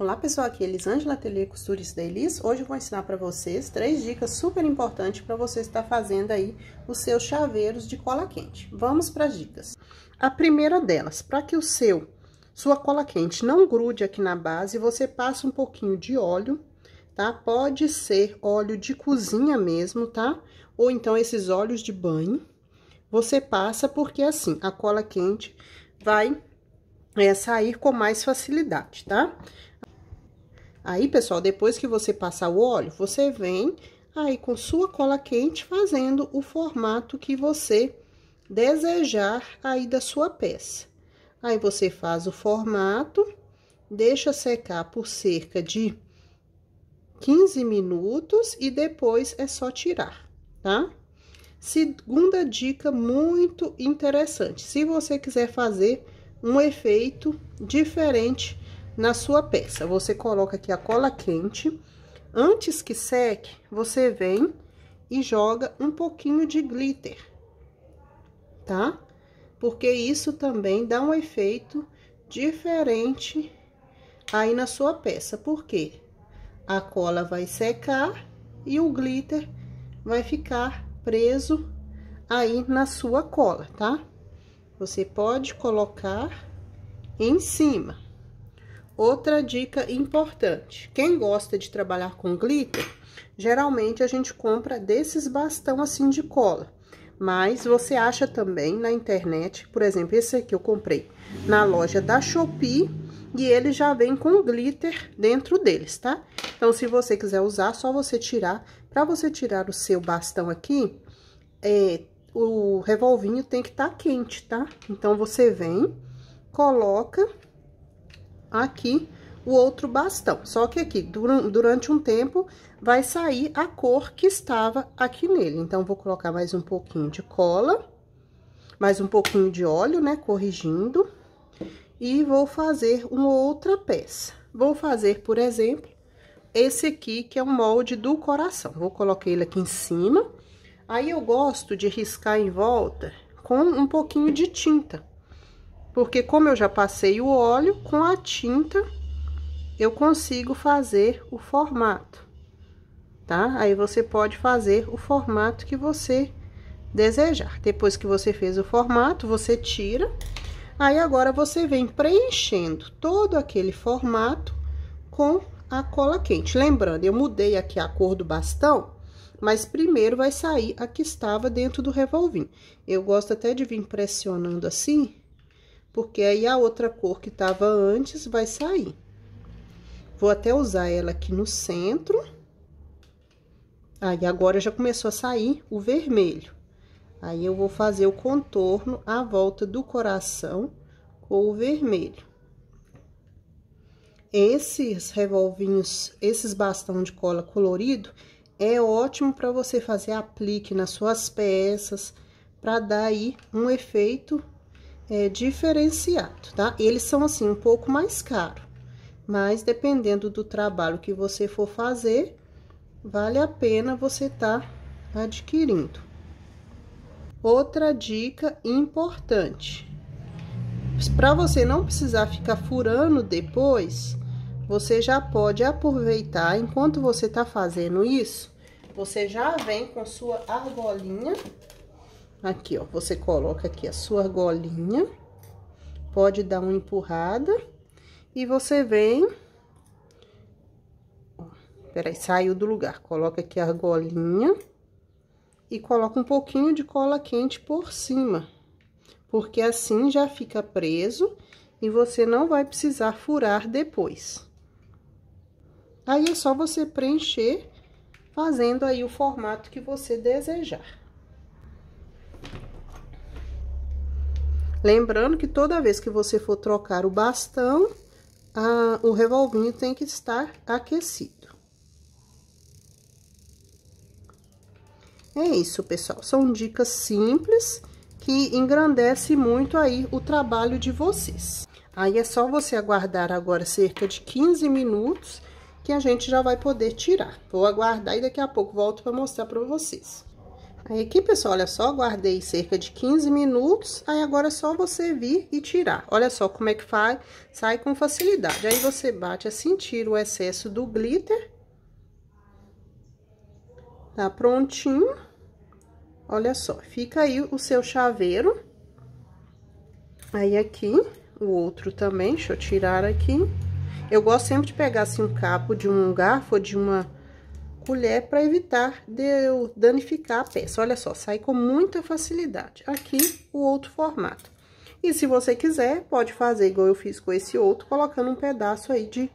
Olá pessoal, aqui é Elisângela Ateliê Costurista da Elis. Hoje eu vou ensinar para vocês três dicas super importantes para você estar fazendo aí os seus chaveiros de cola quente. Vamos para as dicas. A primeira delas, para que o seu sua cola quente não grude aqui na base, você passa um pouquinho de óleo, tá? Pode ser óleo de cozinha mesmo, tá? Ou então esses óleos de banho. Você passa porque assim, a cola quente vai é, sair com mais facilidade, tá? Aí, pessoal, depois que você passar o óleo, você vem aí com sua cola quente fazendo o formato que você desejar aí da sua peça. Aí você faz o formato, deixa secar por cerca de 15 minutos e depois é só tirar, tá? Segunda dica muito interessante. Se você quiser fazer um efeito diferente na sua peça. Você coloca aqui a cola quente. Antes que seque, você vem e joga um pouquinho de glitter, tá? Porque isso também dá um efeito diferente aí na sua peça. porque A cola vai secar e o glitter vai ficar preso aí na sua cola, tá? Você pode colocar em cima. Outra dica importante: quem gosta de trabalhar com glitter, geralmente a gente compra desses bastão assim de cola. Mas você acha também na internet, por exemplo, esse aqui eu comprei na loja da Shopee e ele já vem com glitter dentro deles, tá? Então, se você quiser usar, só você tirar. Para você tirar o seu bastão aqui, é, o revolvinho tem que estar tá quente, tá? Então, você vem, coloca aqui o outro bastão. Só que aqui, durante um tempo, vai sair a cor que estava aqui nele. Então, vou colocar mais um pouquinho de cola, mais um pouquinho de óleo, né, corrigindo. E vou fazer uma outra peça. Vou fazer, por exemplo, esse aqui, que é um molde do coração. Vou colocar ele aqui em cima. Aí, eu gosto de riscar em volta com um pouquinho de tinta. Porque como eu já passei o óleo, com a tinta eu consigo fazer o formato, tá? Aí você pode fazer o formato que você desejar. Depois que você fez o formato, você tira. Aí agora você vem preenchendo todo aquele formato com a cola quente. Lembrando, eu mudei aqui a cor do bastão, mas primeiro vai sair a que estava dentro do revolvinho. Eu gosto até de vir pressionando assim, porque aí a outra cor que estava antes vai sair. Vou até usar ela aqui no centro. Aí, agora já começou a sair o vermelho. Aí, eu vou fazer o contorno à volta do coração com o vermelho. Esses revolvinhos, esses bastão de cola colorido, é ótimo para você fazer aplique nas suas peças, para dar aí um efeito é, diferenciado, tá? Eles são assim um pouco mais caro, mas dependendo do trabalho que você for fazer, vale a pena você estar tá adquirindo. Outra dica importante: para você não precisar ficar furando depois, você já pode aproveitar enquanto você está fazendo isso. Você já vem com sua argolinha Aqui, ó, você coloca aqui a sua argolinha, pode dar uma empurrada e você vem... Ó, peraí, saiu do lugar, coloca aqui a argolinha e coloca um pouquinho de cola quente por cima, porque assim já fica preso e você não vai precisar furar depois. Aí é só você preencher fazendo aí o formato que você desejar. Lembrando que toda vez que você for trocar o bastão, a, o revolvinho tem que estar aquecido. É isso, pessoal. São dicas simples que engrandece muito aí o trabalho de vocês. Aí é só você aguardar agora cerca de 15 minutos que a gente já vai poder tirar. Vou aguardar e daqui a pouco volto para mostrar para vocês. Aí aqui, pessoal, olha só, guardei cerca de 15 minutos, aí agora é só você vir e tirar. Olha só como é que faz, sai com facilidade. Aí você bate assim, tira o excesso do glitter. Tá prontinho. Olha só, fica aí o seu chaveiro. Aí aqui, o outro também, deixa eu tirar aqui. Eu gosto sempre de pegar assim um capo de um garfo ou de uma colher para evitar de eu danificar a peça. Olha só, sai com muita facilidade. Aqui, o outro formato. E se você quiser, pode fazer igual eu fiz com esse outro, colocando um pedaço aí de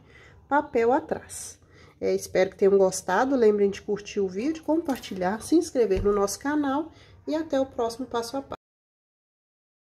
papel atrás. É, espero que tenham gostado, lembrem de curtir o vídeo, compartilhar, se inscrever no nosso canal e até o próximo Passo a Passo.